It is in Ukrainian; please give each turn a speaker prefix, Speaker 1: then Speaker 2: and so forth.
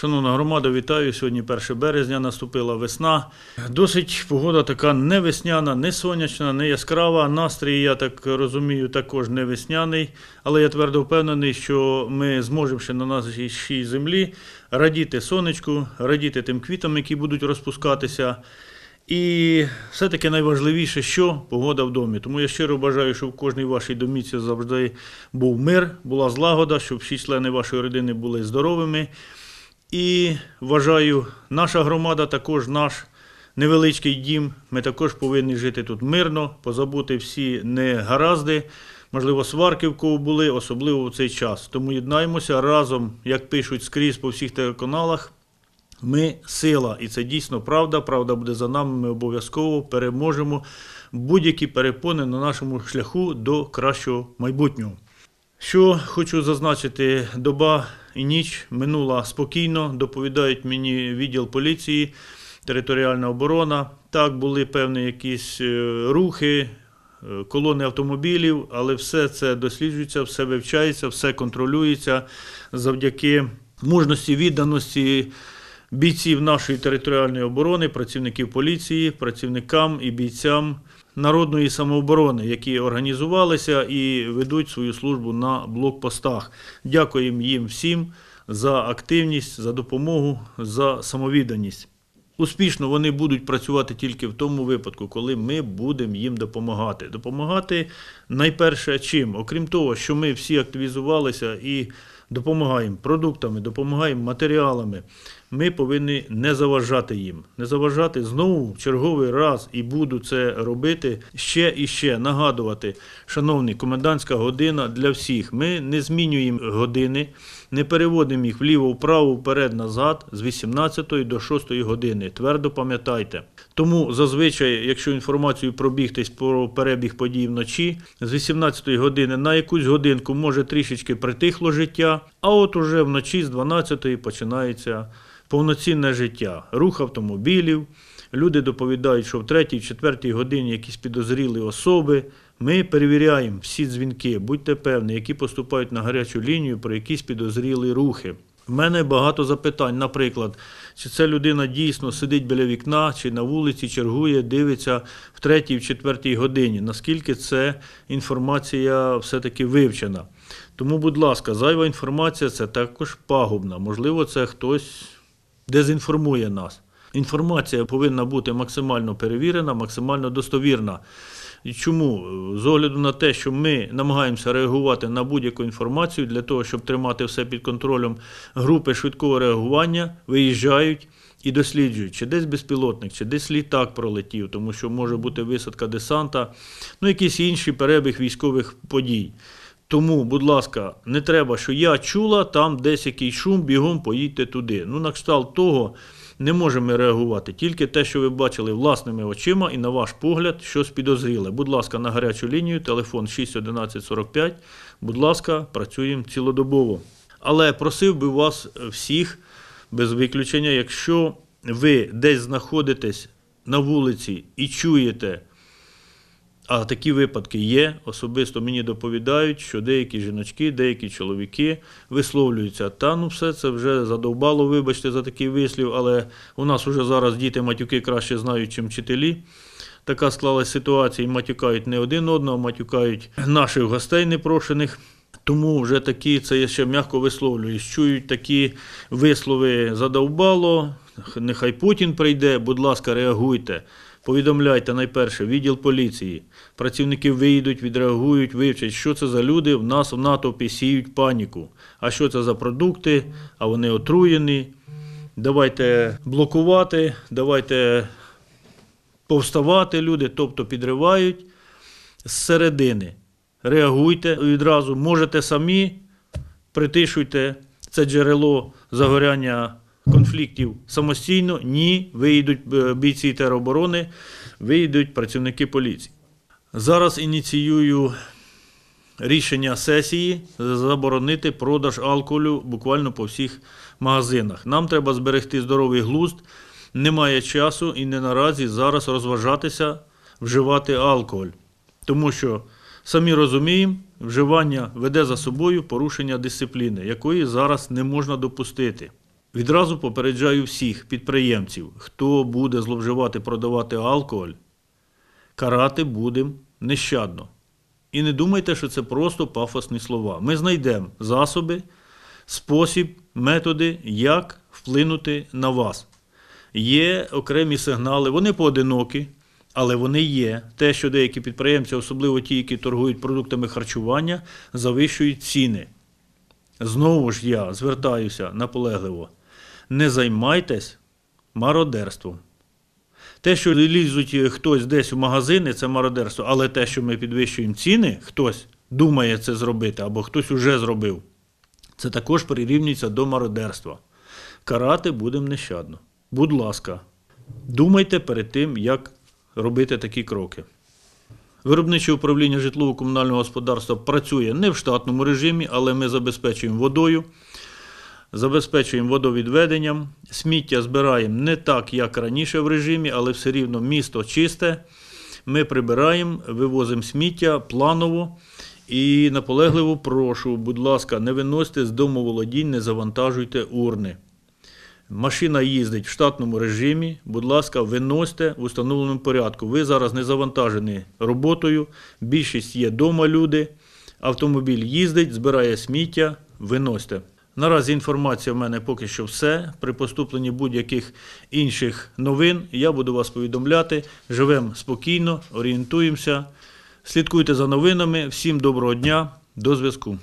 Speaker 1: Шановна громада, вітаю. Сьогодні 1 березня наступила весна. Досить погода така не весняна, не сонячна, не яскрава. Настрій, я так розумію, також не весняний. Але я твердо впевнений, що ми зможемо ще на нашій землі радіти сонечку, радіти тим квітам, які будуть розпускатися. І все-таки найважливіше, що погода в домі. Тому я щиро бажаю, щоб в кожній вашій доміці завжди був мир, була злагода, щоб всі члени вашої родини були здоровими. І вважаю, наша громада також наш невеличкий дім. Ми також повинні жити тут мирно, позабути всі негаразди, можливо, сварки в кого були, особливо в цей час. Тому єднаємося разом, як пишуть скрізь по всіх телеканалах. Ми сила, і це дійсно правда. Правда буде за нами. Ми обов'язково переможемо будь-які перепони на нашому шляху до кращого майбутнього. Що хочу зазначити, доба і ніч минула спокійно, доповідають мені відділ поліції, територіальна оборона. Так, були певні якісь е, рухи, е, колони автомобілів, але все це досліджується, все вивчається, все контролюється завдяки мужності, відданості бійців нашої територіальної оборони, працівників поліції, працівникам і бійцям народної самооборони, які організувалися і ведуть свою службу на блокпостах. Дякуємо їм всім за активність, за допомогу, за самовідданість. Успішно вони будуть працювати тільки в тому випадку, коли ми будемо їм допомагати. Допомагати найперше чим? Окрім того, що ми всі активізувалися і допомагаємо продуктами, допомагаємо матеріалами ми повинні не заважати їм, не заважати знову черговий раз і буду це робити ще і ще нагадувати. Шановні, комендантська година для всіх. Ми не змінюємо години, не переводимо їх вліво, вправо, вперед, назад з 18 до 6 години. Твердо пам'ятайте. Тому зазвичай, якщо інформацію пробігтись про перебіг подій вночі, з 18 години на якусь годинку може трішечки притихло життя, а от уже вночі з 12 починається повноцінне життя, рух автомобілів. Люди доповідають, що в 3-4 годині якісь підозріли особи. Ми перевіряємо всі дзвінки, будьте певні, які поступають на гарячу лінію про якісь підозрілі рухи. У мене багато запитань, наприклад, чи ця людина дійсно сидить біля вікна, чи на вулиці чергує, дивиться в 3-4 годині, наскільки це інформація все-таки вивчена. Тому, будь ласка, зайва інформація це також пагубна. Можливо, це хтось дезінформує нас. Інформація повинна бути максимально перевірена, максимально достовірна. чому? З огляду на те, що ми намагаємося реагувати на будь-яку інформацію для того, щоб тримати все під контролем групи швидкого реагування, виїжджають. І досліджують, чи десь безпілотник, чи десь літак пролетів, тому що може бути висадка десанта, ну якийсь інший перебіг військових подій. Тому, будь ласка, не треба, що я чула, там десь який шум, бігом поїдьте туди. Ну, на кшталт того не можемо реагувати. Тільки те, що ви бачили власними очима, і на ваш погляд, щось підозріле. Будь ласка, на гарячу лінію, телефон 61145. Будь ласка, працюємо цілодобово. Але просив би вас всіх, без виключення, якщо ви десь знаходитесь на вулиці і чуєте. А такі випадки є. Особисто мені доповідають, що деякі жіночки, деякі чоловіки висловлюються. Та ну все це вже задовбало, вибачте, за такий вислів, але у нас вже зараз діти-матюки краще знають, чим вчителі. Така склалась ситуація, і матюкають не один одного, матюкають наших гостей непрошених. Тому вже такі, це я ще м'яко висловлююсь, чують такі вислови задовбало, нехай Путін прийде, будь ласка, реагуйте. Повідомляйте найперше відділ поліції. Працівники вийдуть, відреагують, вивчать, що це за люди. В нас в натовпі сіють паніку. А що це за продукти? А вони отруєні. Давайте блокувати, давайте повставати люди, тобто підривають Зсередини. Реагуйте відразу, можете самі притишуйте це джерело загоряння конфліктів самостійно, ні, виїдуть е, бійці тероборони, виїдуть працівники поліції. Зараз ініціюю рішення сесії заборонити продаж алкоголю буквально по всіх магазинах. Нам треба зберегти здоровий глузд, немає часу і не наразі зараз розважатися, вживати алкоголь, тому що самі розуміємо. Вживання веде за собою порушення дисципліни, якої зараз не можна допустити. Відразу попереджаю всіх підприємців, хто буде зловживати продавати алкоголь, карати будемо нещадно. І не думайте, що це просто пафосні слова. Ми знайдемо засоби, спосіб, методи, як вплинути на вас. Є окремі сигнали, вони поодинокі, але вони є. Те, що деякі підприємці, особливо ті, які торгують продуктами харчування, завищують ціни. Знову ж я звертаюся наполегливо не займайтесь мародерством. Те, що лізуть е, хтось десь у магазини, це мародерство. Але те, що ми підвищуємо ціни, хтось думає це зробити або хтось уже зробив, це також прирівнюється до мародерства. Карати будемо нещадно. Будь ласка, думайте перед тим, як робити такі кроки. Виробниче управління житлово-комунального господарства працює не в штатному режимі, але ми забезпечуємо водою забезпечуємо водовідведенням, сміття збираємо не так, як раніше в режимі, але все рівно місто чисте. Ми прибираємо, вивозимо сміття планово і наполегливо прошу, будь ласка, не виносьте з дому володінь, не завантажуйте урни. Машина їздить в штатному режимі, будь ласка, виносьте в установленому порядку. Ви зараз не завантажені роботою, більшість є вдома. люди, автомобіль їздить, збирає сміття, виносьте. Наразі інформація в мене поки що все. При поступленні будь-яких інших новин я буду вас повідомляти. Живемо спокійно, орієнтуємося. Слідкуйте за новинами. Всім доброго дня, до зв'язку.